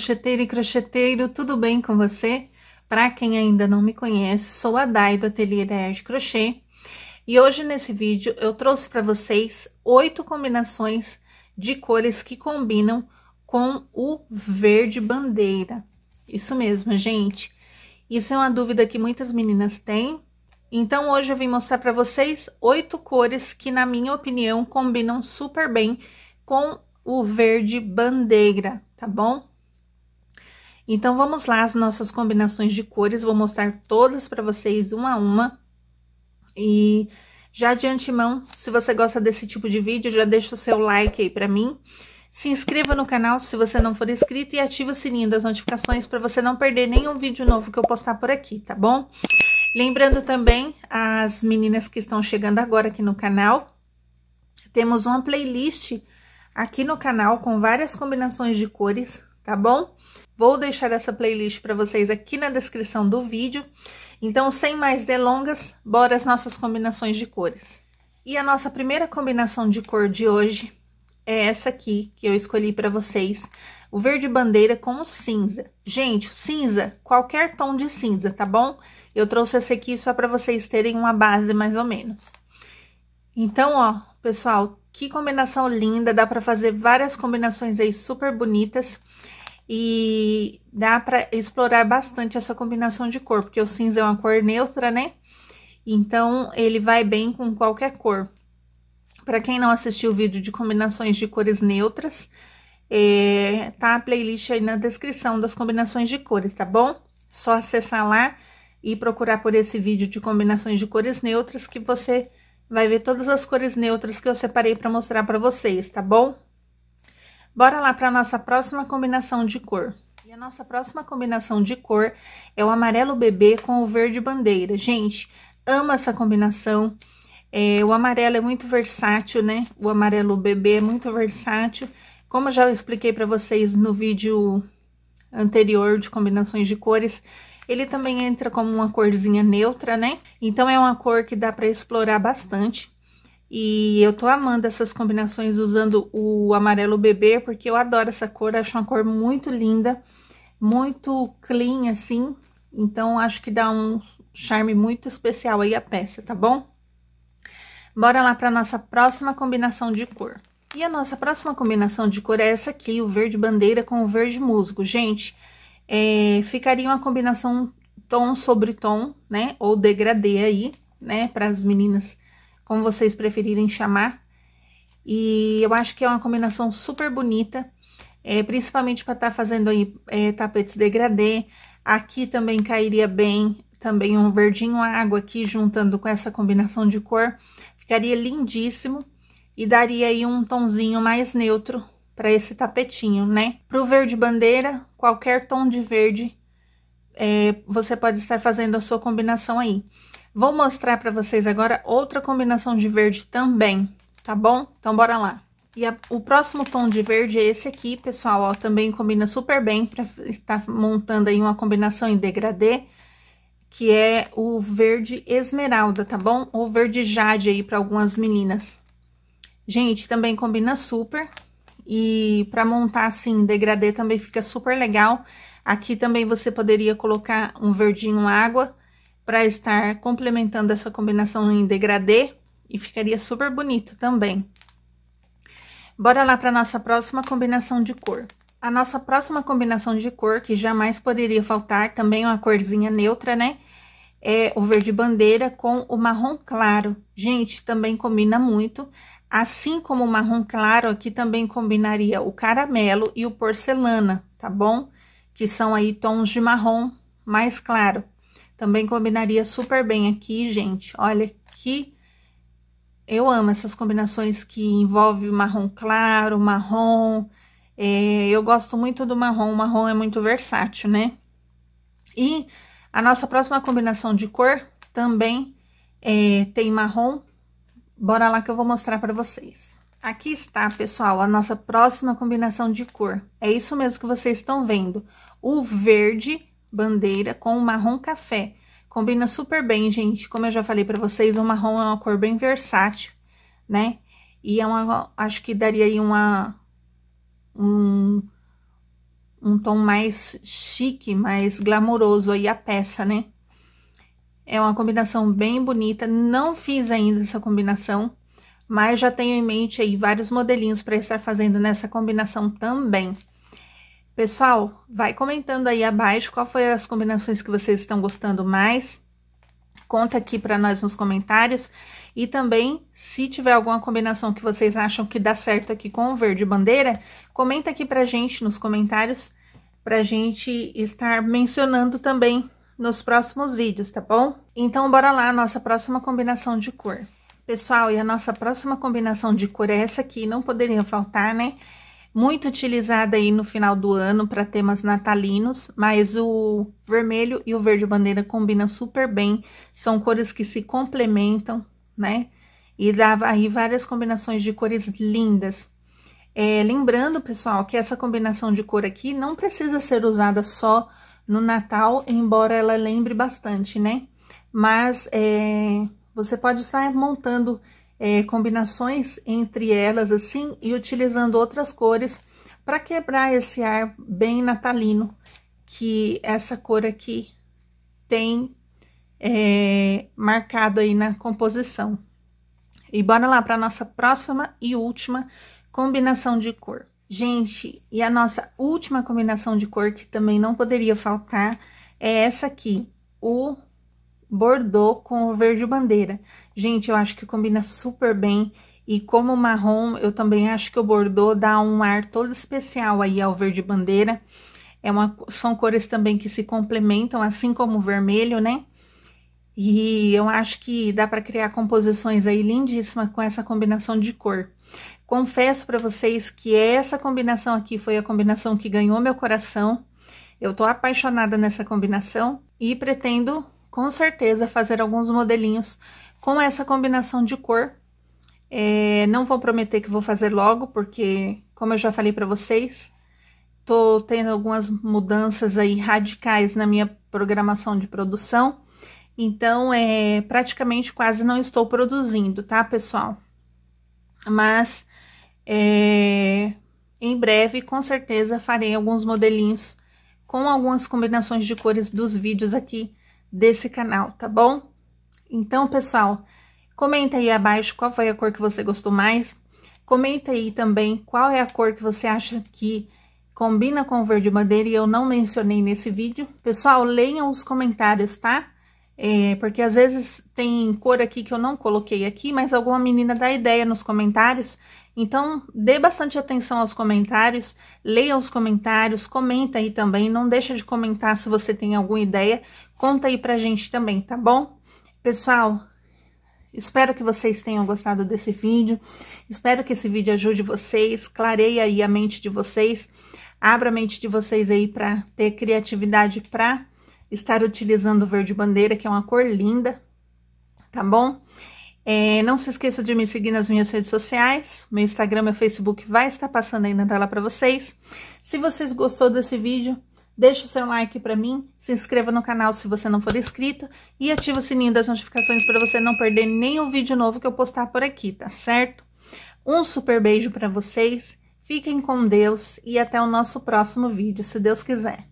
crocheteiro e crocheteiro, tudo bem com você? Para quem ainda não me conhece, sou a Dai do Ateliê Ideia de Crochê e hoje nesse vídeo eu trouxe para vocês oito combinações de cores que combinam com o verde bandeira. Isso mesmo, gente. Isso é uma dúvida que muitas meninas têm. Então hoje eu vim mostrar para vocês oito cores que na minha opinião combinam super bem com o verde bandeira, tá bom? Então, vamos lá as nossas combinações de cores, vou mostrar todas para vocês uma a uma. E já de antemão, se você gosta desse tipo de vídeo, já deixa o seu like aí para mim. Se inscreva no canal se você não for inscrito e ative o sininho das notificações para você não perder nenhum vídeo novo que eu postar por aqui, tá bom? Lembrando também as meninas que estão chegando agora aqui no canal, temos uma playlist aqui no canal com várias combinações de cores tá bom? Vou deixar essa playlist para vocês aqui na descrição do vídeo. Então, sem mais delongas, bora as nossas combinações de cores. E a nossa primeira combinação de cor de hoje é essa aqui que eu escolhi para vocês, o verde bandeira com o cinza. Gente, cinza, qualquer tom de cinza, tá bom? Eu trouxe essa aqui só para vocês terem uma base mais ou menos. Então, ó, pessoal, que combinação linda, dá para fazer várias combinações aí super bonitas e dá para explorar bastante essa combinação de cor, porque o cinza é uma cor neutra, né? Então, ele vai bem com qualquer cor. Para quem não assistiu o vídeo de combinações de cores neutras, é, tá a playlist aí na descrição das combinações de cores, tá bom? Só acessar lá e procurar por esse vídeo de combinações de cores neutras que você vai ver todas as cores neutras que eu separei para mostrar para vocês, tá bom? Bora lá para nossa próxima combinação de cor. E a nossa próxima combinação de cor é o amarelo bebê com o verde bandeira. Gente, amo essa combinação. É, o amarelo é muito versátil, né? O amarelo bebê é muito versátil. Como eu já expliquei para vocês no vídeo anterior de combinações de cores, ele também entra como uma corzinha neutra, né? Então é uma cor que dá para explorar bastante. E eu tô amando essas combinações usando o amarelo bebê, porque eu adoro essa cor, acho uma cor muito linda, muito clean assim. Então acho que dá um charme muito especial aí a peça, tá bom? Bora lá para nossa próxima combinação de cor. E a nossa próxima combinação de cor é essa aqui, o verde bandeira com o verde musgo. Gente, é, ficaria uma combinação tom sobre tom, né? Ou degradê aí, né? Para as meninas, como vocês preferirem chamar. E eu acho que é uma combinação super bonita, é, principalmente para estar tá fazendo aí é, tapetes degradê. Aqui também cairia bem, também um verdinho água aqui, juntando com essa combinação de cor. Ficaria lindíssimo e daria aí um tonzinho mais neutro para esse tapetinho, né? Para o verde bandeira, qualquer tom de verde, é, você pode estar fazendo a sua combinação aí. Vou mostrar para vocês agora outra combinação de verde também, tá bom? Então, bora lá. E a, o próximo tom de verde é esse aqui, pessoal, ó, também combina super bem para estar montando aí uma combinação em degradê, que é o verde esmeralda, tá bom? Ou verde jade aí para algumas meninas. Gente, também combina super, e para montar assim, degradê também fica super legal. Aqui também você poderia colocar um verdinho água para estar complementando essa combinação em degradê e ficaria super bonito também. Bora lá para nossa próxima combinação de cor. A nossa próxima combinação de cor, que jamais poderia faltar, também uma corzinha neutra, né? É o verde bandeira com o marrom claro. Gente, também combina muito. Assim como o marrom claro, aqui também combinaria o caramelo e o porcelana, tá bom? Que são aí tons de marrom mais claro. Também combinaria super bem aqui, gente. Olha que eu amo essas combinações que envolve marrom claro, marrom. É, eu gosto muito do marrom, o marrom é muito versátil, né? E a nossa próxima combinação de cor também é, tem marrom, Bora lá que eu vou mostrar para vocês. Aqui está, pessoal, a nossa próxima combinação de cor. É isso mesmo que vocês estão vendo. O verde bandeira com o marrom café. Combina super bem, gente. Como eu já falei para vocês, o marrom é uma cor bem versátil, né? E é uma, acho que daria aí uma, um, um tom mais chique, mais glamouroso aí a peça, né? É uma combinação bem bonita, não fiz ainda essa combinação, mas já tenho em mente aí vários modelinhos para estar fazendo nessa combinação também. Pessoal, vai comentando aí abaixo qual foi as combinações que vocês estão gostando mais. Conta aqui para nós nos comentários. E também, se tiver alguma combinação que vocês acham que dá certo aqui com o verde bandeira, comenta aqui pra gente nos comentários, pra gente estar mencionando também nos próximos vídeos, tá bom? Então, bora lá, nossa próxima combinação de cor. Pessoal, e a nossa próxima combinação de cor é essa aqui, não poderia faltar, né? Muito utilizada aí no final do ano para temas natalinos, mas o vermelho e o verde bandeira combinam super bem. São cores que se complementam, né? E dá aí várias combinações de cores lindas. É, lembrando, pessoal, que essa combinação de cor aqui não precisa ser usada só no Natal, embora ela lembre bastante, né? Mas é, você pode estar montando é, combinações entre elas assim e utilizando outras cores para quebrar esse ar bem natalino que essa cor aqui tem é, marcado aí na composição. E bora lá para nossa próxima e última combinação de cor. Gente, e a nossa última combinação de cor que também não poderia faltar é essa aqui, o bordô com o verde bandeira. Gente, eu acho que combina super bem e como marrom, eu também acho que o bordô dá um ar todo especial aí ao verde bandeira. É uma, são cores também que se complementam, assim como o vermelho, né? E eu acho que dá para criar composições aí lindíssimas com essa combinação de cor. Confesso para vocês que essa combinação aqui foi a combinação que ganhou meu coração. Eu tô apaixonada nessa combinação e pretendo, com certeza, fazer alguns modelinhos com essa combinação de cor. É, não vou prometer que vou fazer logo, porque, como eu já falei para vocês, tô tendo algumas mudanças aí radicais na minha programação de produção. Então, é, praticamente quase não estou produzindo, tá, pessoal? Mas é... Em breve, com certeza, farei alguns modelinhos com algumas combinações de cores dos vídeos aqui desse canal, tá bom? Então, pessoal, comenta aí abaixo qual foi a cor que você gostou mais. Comenta aí também qual é a cor que você acha que combina com o verde madeira e eu não mencionei nesse vídeo. Pessoal, leiam os comentários, tá? É, porque às vezes tem cor aqui que eu não coloquei aqui, mas alguma menina dá ideia nos comentários. Então, dê bastante atenção aos comentários, leia os comentários, comenta aí também, não deixa de comentar se você tem alguma ideia, conta aí pra gente também, tá bom? Pessoal, espero que vocês tenham gostado desse vídeo, espero que esse vídeo ajude vocês, clareie aí a mente de vocês, abra a mente de vocês aí para ter criatividade para estar utilizando o verde bandeira, que é uma cor linda, tá bom? É, não se esqueça de me seguir nas minhas redes sociais, meu Instagram, meu Facebook vai estar passando aí na tela para vocês. Se vocês gostou desse vídeo, deixe o seu like para mim, se inscreva no canal se você não for inscrito e ative o sininho das notificações para você não perder nenhum vídeo novo que eu postar por aqui, tá certo? Um super beijo para vocês, fiquem com Deus e até o nosso próximo vídeo, se Deus quiser.